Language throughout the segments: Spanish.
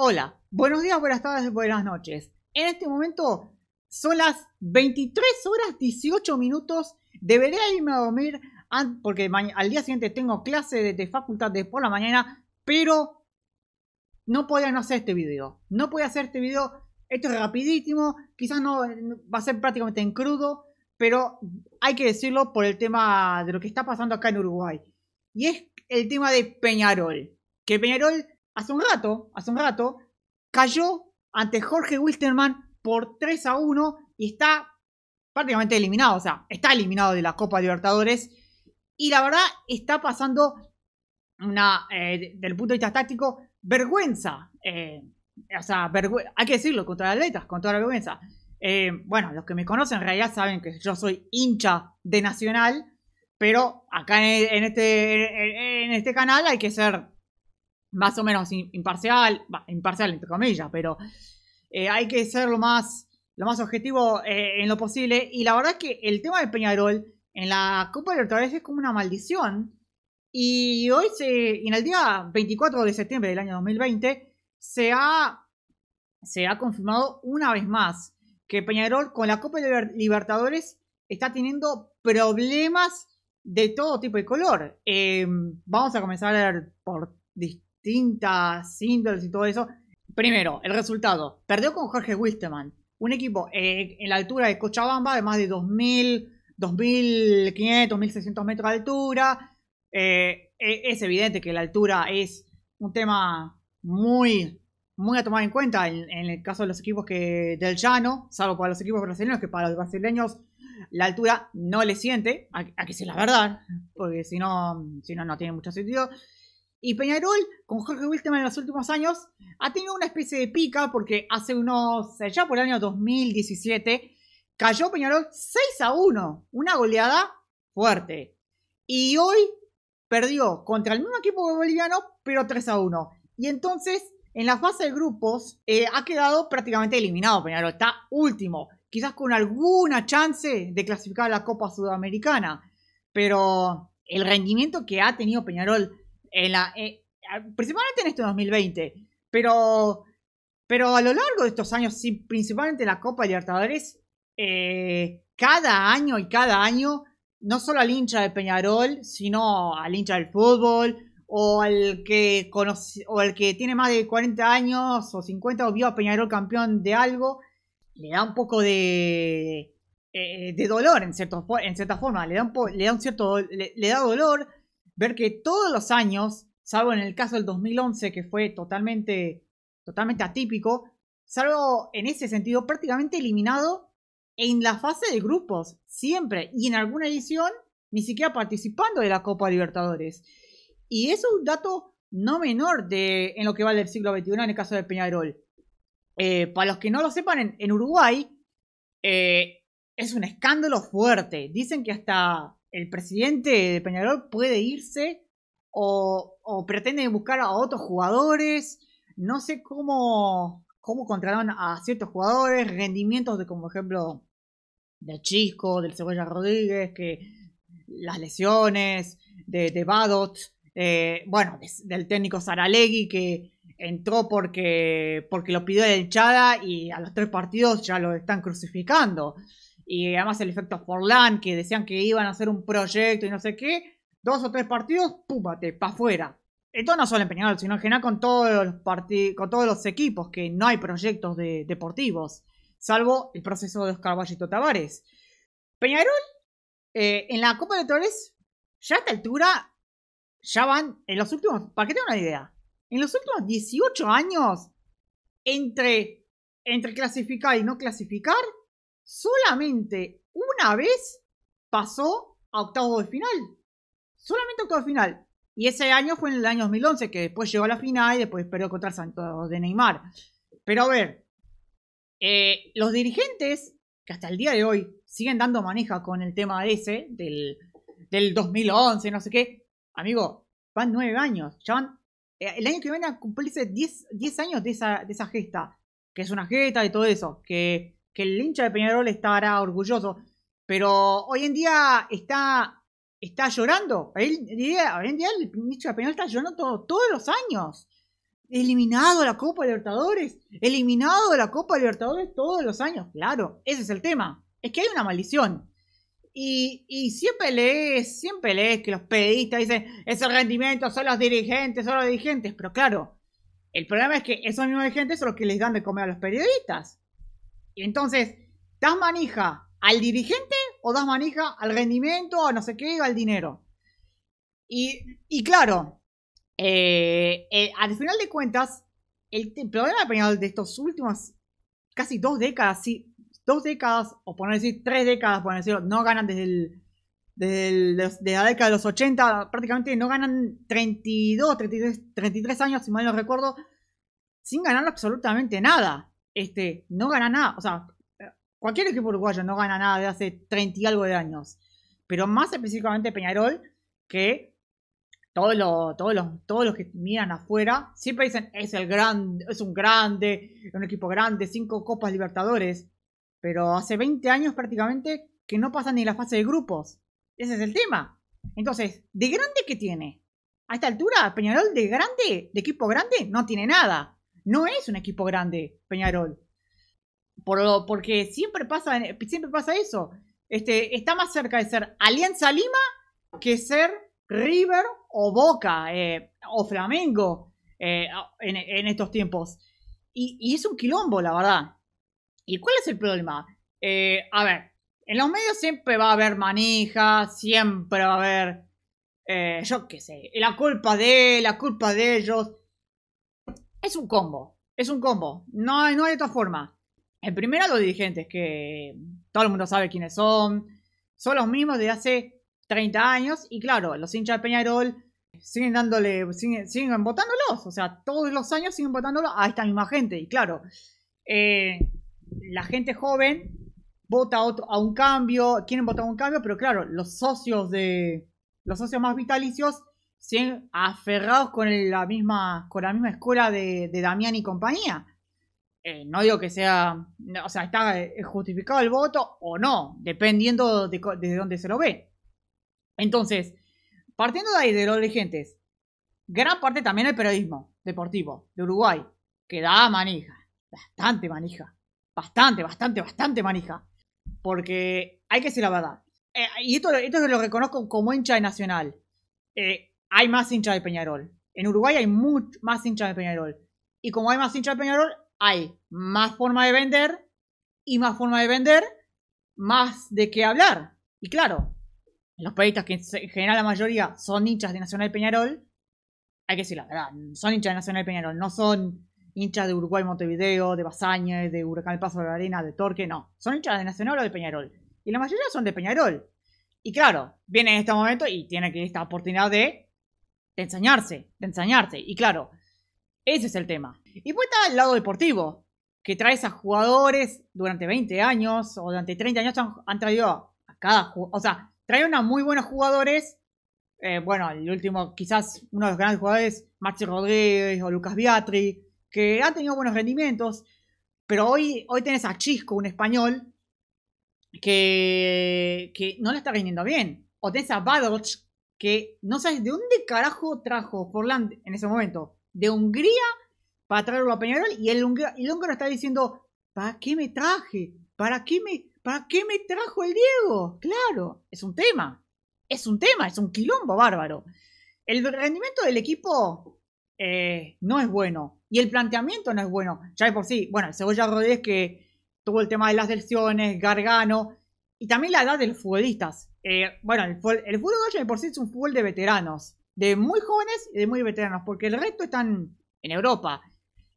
Hola, buenos días, buenas tardes, buenas noches. En este momento son las 23 horas 18 minutos. Debería irme a dormir porque al día siguiente tengo clase de, de facultad de por la mañana, pero no podía hacer este video. No podía hacer este video. Esto es rapidísimo, quizás no va a ser prácticamente en crudo, pero hay que decirlo por el tema de lo que está pasando acá en Uruguay. Y es el tema de Peñarol. Que Peñarol hace un rato, hace un rato, cayó ante Jorge Wilterman por 3 a 1 y está prácticamente eliminado, o sea, está eliminado de la Copa Libertadores y la verdad está pasando una, eh, del punto de vista táctico, vergüenza. Eh, o sea, hay que decirlo, contra las letras, con toda la vergüenza. Eh, bueno, los que me conocen en realidad saben que yo soy hincha de Nacional, pero acá en, este, en este canal hay que ser más o menos imparcial, imparcial entre comillas, pero eh, hay que ser lo más, lo más objetivo eh, en lo posible. Y la verdad es que el tema de Peñarol en la Copa Libertadores es como una maldición. Y hoy, en el día 24 de septiembre del año 2020, se ha, se ha confirmado una vez más que Peñarol con la Copa Libertadores está teniendo problemas de todo tipo y color. Eh, vamos a comenzar por cintas, índoles y todo eso. Primero, el resultado. Perdió con Jorge Wisteman, un equipo eh, en la altura de Cochabamba de más de 2.000, 2.500, 1.600 metros de altura. Eh, eh, es evidente que la altura es un tema muy, muy a tomar en cuenta en, el caso de los equipos que, del llano, salvo para los equipos brasileños, que para los brasileños la altura no le siente, a, que la verdad, porque si no, si no, no tiene mucho sentido. Y Peñarol, con Jorge Wilstermann en los últimos años, ha tenido una especie de pica porque hace unos, ya por el año 2017, cayó Peñarol 6 a 1, una goleada fuerte. Y hoy perdió contra el mismo equipo boliviano, pero 3 a 1. Y entonces, en la fase de grupos, eh, ha quedado prácticamente eliminado Peñarol, está último, quizás con alguna chance de clasificar a la Copa Sudamericana, pero el rendimiento que ha tenido Peñarol la, eh, principalmente en este 2020, pero, pero a lo largo de estos años, principalmente en la Copa Libertadores, eh, cada año y cada año, no solo al hincha de Peñarol, sino al hincha del fútbol, o al que o al que tiene más de 40 años o 50 o vio a Peñarol campeón de algo, le da un poco de, eh, de dolor en, en cierta forma, le da un, le da un cierto le, da dolor ver que todos los años, salvo en el caso del 2011 que fue totalmente, totalmente atípico, salvo en ese sentido prácticamente eliminado en la fase de grupos, siempre, y en alguna edición ni siquiera participando de la Copa Libertadores. Y eso es un dato no menor de, en lo que va del siglo XXI en el caso de Peñarol. Eh, para los que no lo sepan, en, Uruguay eh, es un escándalo fuerte. Dicen que hasta el presidente de Peñarol puede irse o, pretende buscar a otros jugadores. No sé cómo, cómo a ciertos jugadores, rendimientos de como ejemplo de Chisco, del Cebolla Rodríguez, que las lesiones, de, Badot, eh, bueno, del técnico Saralegui que entró porque, porque lo pidió el Chada y a los tres partidos ya lo están crucificando y además el efecto Forlán, que decían que iban a hacer un proyecto y no sé qué, dos o tres partidos, púmate, para afuera. Esto no solo en Peñarol, sino en general con todos los, con todos los equipos, que no hay proyectos de deportivos, salvo el proceso de Oscar Valle Tavares. Peñarol, eh, en la Copa de Torres, ya a esta altura, ya van en los últimos, para que tengan una idea, en los últimos 18 años, entre, entre clasificar y no clasificar, solamente una vez pasó a octavos de final. Solamente octavo de final. Y ese año fue en el año 2011, que después llegó a la final y después perdió contra Santos de Neymar. Pero a ver, eh, los dirigentes, que hasta el día de hoy siguen dando maneja con el tema ese, del, 2011, no sé qué, amigo, van nueve años, ya eh, el año que viene cumplirse diez años de esa, de esa gesta, que es una gesta y todo eso, que que el hincha de Peñarol estará orgulloso, pero hoy en día está, está llorando. Hoy en día, el hincha de Peñarol está llorando todos los años. Eliminado de la Copa de Libertadores, eliminado de la Copa Libertadores todos los años. Claro, ese es el tema. Es que hay una maldición. Y, y, siempre lees, siempre lees que los periodistas dicen, es rendimiento, son los dirigentes, son los dirigentes. Pero claro, el problema es que esos mismos dirigentes son los que les dan de comer a los periodistas. Entonces, ¿das manija al dirigente o das manija al rendimiento, o no sé qué, al dinero? Y, claro, eh, eh, al final de cuentas, el, problema de de estos últimos casi dos décadas, sí, dos décadas, o por no decir tres décadas, por no decirlo, no ganan desde de la década de los 80, prácticamente no ganan 32, 33, 33 años, si mal no recuerdo, sin ganar absolutamente nada este, no gana nada. O sea, cualquier equipo uruguayo no gana nada de hace 30 y algo de años. Pero más específicamente Peñarol, que todos los, todos los, todos los que miran afuera siempre dicen es el gran, es un grande, es un equipo grande, cinco copas libertadores. Pero hace 20 años prácticamente que no pasa ni la fase de grupos. Ese es el tema. Entonces, ¿de grande qué tiene? A esta altura, Peñarol de grande, de equipo grande, no tiene nada no es un equipo grande, Peñarol. porque siempre pasa, siempre pasa eso. Este, está más cerca de ser Alianza Lima que ser River o Boca eh, o Flamengo eh, en, estos tiempos. Y, es un quilombo, la verdad. ¿Y cuál es el problema? Eh, a ver, en los medios siempre va a haber manija, siempre va a haber, yo qué sé, la culpa de, la culpa de ellos es un combo, es un combo, no hay, no otra forma. El primero los dirigentes, que todo el mundo sabe quiénes son, son los mismos de hace 30 años y claro, los hinchas de Peñarol siguen dándole, siguen, votándolos, o sea, todos los años siguen votándolos a esta misma gente y claro, eh, la gente joven vota a, un cambio, quieren votar a un cambio, pero claro, los socios de los socios más vitalicios aferrados con la, misma, con la misma escuela de, Damián y compañía. Eh, no digo que sea, o sea, está eh, justificado el voto o no, dependiendo de, donde dónde se lo ve. Entonces, partiendo de ahí, de los dirigentes, gran parte también el periodismo deportivo de Uruguay, que da manija, bastante manija, bastante, bastante, bastante manija, porque hay que decir la verdad. Eh, y esto, esto lo reconozco como hincha de Nacional. Eh, hay más hinchas de Peñarol. En Uruguay hay más hinchas de Peñarol. Y como hay más hinchas de Peñarol, hay más forma de vender y más forma de vender, más de qué hablar. Y claro, los periodistas que en general la mayoría son hinchas de Nacional Peñarol, hay que decir la verdad, son hinchas de Nacional Peñarol, no son hinchas de Uruguay Montevideo, de Bazañez, de Huracán Paso de la Arena, de Torque, no, son hinchas de Nacional o de Peñarol. Y la mayoría son de Peñarol. Y claro, viene en este momento y tiene que esta oportunidad de de ensañarse, de ensañarse. Y claro, ese es el tema. Y pues está el lado deportivo, que traes a jugadores durante 20 años o durante 30 años han, traído a cada O sea, traen a muy buenos jugadores. Eh, bueno, el último, quizás uno de los grandes jugadores, Maxi Rodríguez o Lucas Biatri, que han tenido buenos rendimientos. Pero hoy, hoy tenés a Chisco, un español, que, que no le está rindiendo bien. O tenés a Badoch, que no sabes de dónde carajo trajo Forland en ese momento, de Hungría para traerlo a Peñarol y el, y húngaro está diciendo, ¿para qué me traje? ¿Para qué me, ¿Para qué me trajo el Diego? Claro, es un tema, es un tema, es un quilombo bárbaro. El rendimiento del equipo eh, no es bueno y el planteamiento no es bueno. Ya es por sí, bueno, Cebolla Rodríguez que tuvo el tema de las lesiones, Gargano, y también la edad de los futbolistas. Eh, bueno, el, fútbol uruguayo de por sí es un fútbol de veteranos, de muy jóvenes y de muy veteranos, porque el resto están en Europa.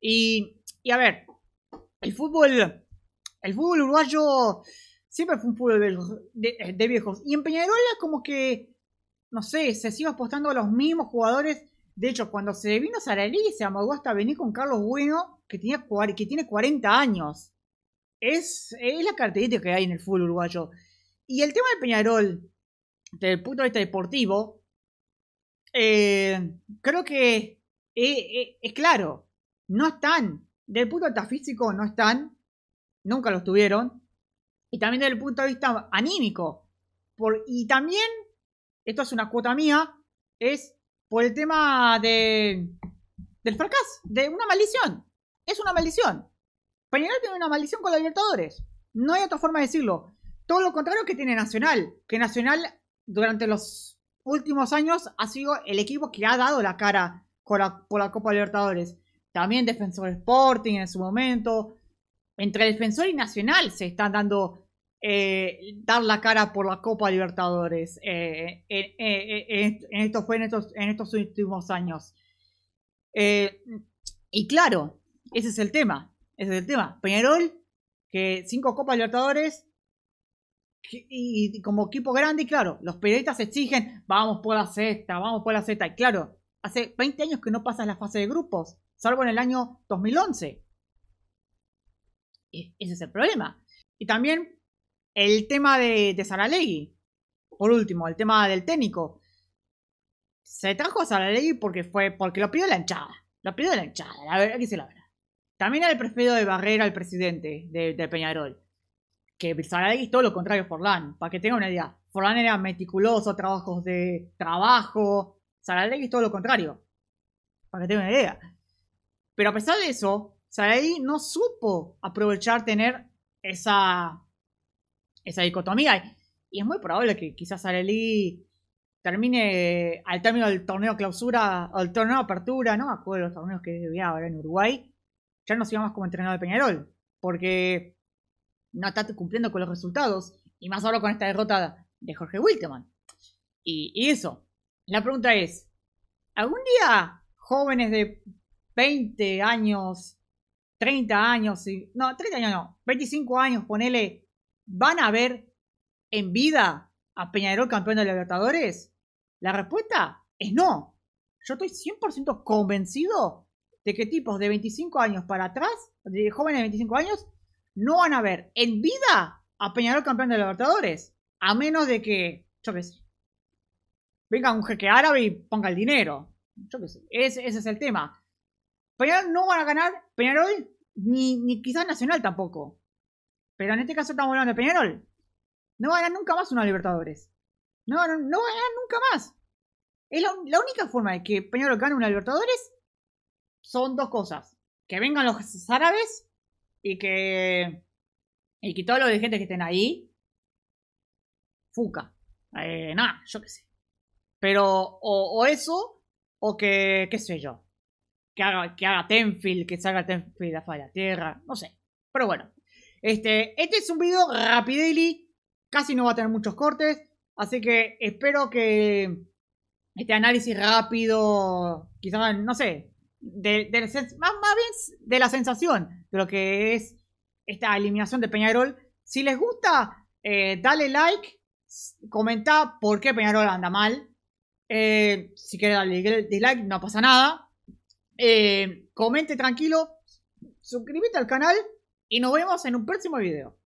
Y, y a ver, el fútbol, el fútbol uruguayo siempre fue un fútbol de, viejos. Y en Peñarol como que, no sé, se sigue apostando a los mismos jugadores. De hecho, cuando se vino a Saralí, se amagó hasta venir con Carlos Bueno, que, tenía, que tiene 40 años es, la característica que hay en el fútbol uruguayo. Y el tema del Peñarol, desde el punto de vista deportivo, eh, creo que eh, eh, es, claro, no están, desde el punto de vista físico no están, nunca lo tuvieron, y también desde el punto de vista anímico. y también, esto es una cuota mía, es por el tema del fracaso, de una maldición. Es una maldición. Peñarol tiene una maldición con la Libertadores. No hay otra forma de decirlo. Todo lo contrario que tiene Nacional. Que Nacional durante los últimos años ha sido el equipo que ha dado la cara por la, Copa Libertadores. También Defensor Sporting en su momento. Entre Defensor y Nacional se están dando eh, dar la cara por la Copa Libertadores. en estos últimos años. Eh, y claro, ese es el tema. Ese es el tema. Peñarol, que cinco Copas Libertadores, y, como equipo grande, claro, los periodistas exigen, vamos por la sexta, vamos por la sexta. Y claro, hace 20 años que no pasas la fase de grupos, salvo en el año 2011. E, ese es el problema. Y también el tema de, de Saralegui. Por último, el tema del técnico. Se trajo a Saralegui porque, fue, porque lo pidió la hinchada. Lo pidió la hinchada, a ver que se la también el preferido de Barrera, al presidente de, Peñarol. Que es todo lo contrario a Forlán. Para que tenga una idea. Forlán era meticuloso, trabajos de trabajo. es todo lo contrario. Para que tengan una idea. Pero a pesar de eso, Saralegui no supo aprovechar tener esa, esa dicotomía. Y es muy probable que quizás Saralegui termine al término del torneo clausura, al torneo apertura, no acuerdo los torneos que debía ahora en Uruguay, ya no sigamos como entrenador de Peñarol, porque no está cumpliendo con los resultados, y más ahora con esta derrota de Jorge Wilkeman. Y, y eso, la pregunta es, ¿algún día jóvenes de 20 años, 30 años, no, 30 años no, 25 años, ponele, van a ver en vida a Peñarol campeón de Libertadores? La respuesta es no. Yo estoy 100% convencido de qué tipos de 25 años para atrás, de jóvenes de 25 años, no van a ver en vida a Peñarol campeón de Libertadores. A menos de que, yo qué sé, venga un jeque árabe y ponga el dinero. Yo qué sé, ese, es el tema. Peñarol no van a ganar, Peñarol ni, ni quizás Nacional tampoco. Pero en este caso estamos hablando de Peñarol. No van a ganar nunca más una Libertadores. No, no, van a ganar nunca más. Es la, la única forma de que Peñarol gane una Libertadores son dos cosas. Que vengan los árabes y que, y que todos los dirigentes que estén ahí, fuca. Eh, nada, yo qué sé. Pero o, eso, o que, qué sé yo. Que haga, que haga Tenfield, que salga Tenfield a de la tierra, no sé. Pero bueno. Este, este es un video rapideli, casi no va a tener muchos cortes, así que espero que este análisis rápido, quizás, no sé, de, más, bien de la sensación de lo que es esta eliminación de Peñarol. Si les gusta, eh, dale like, comenta por qué Peñarol anda mal. Eh, si quieres darle dislike, no pasa nada. Eh, comente tranquilo, suscríbete al canal y nos vemos en un próximo video.